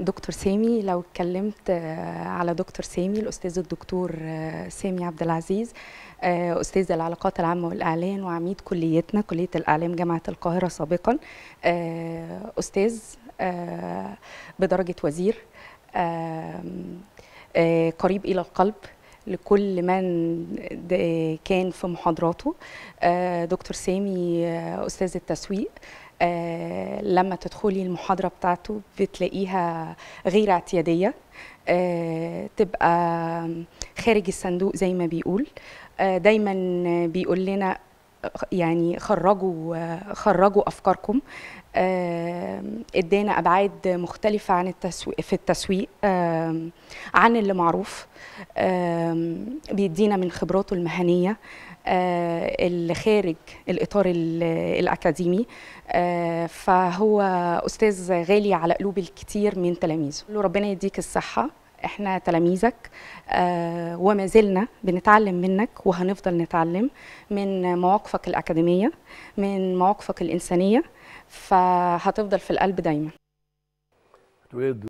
دكتور سامي لو اتكلمت آه، على دكتور سامي الاستاذ الدكتور آه، سامي عبد العزيز آه، استاذ العلاقات العامه والاعلان وعميد كليتنا كليه الاعلام جامعه القاهره سابقا استاذ بدرجه وزير قريب الى القلب لكل من كان في محاضراته آه، دكتور سامي آه، أستاذ التسويق آه، لما تدخلي المحاضرة بتاعته بتلاقيها غير اعتيادية تبقى خارج الصندوق زي ما بيقول دايما بيقول لنا يعني خرجوا خرجوا افكاركم ادانا ابعاد مختلفه عن التسويق في التسويق عن اللي معروف بيدينا من خبراته المهنيه آه، اللي خارج الاطار الاكاديمي آه، فهو استاذ غالي على قلوب الكثير من تلاميذه ربنا يديك الصحه احنا تلاميذك آه وما زلنا بنتعلم منك وهنفضل نتعلم من مواقفك الاكاديميه من مواقفك الانسانيه فهتفضل في القلب دايما.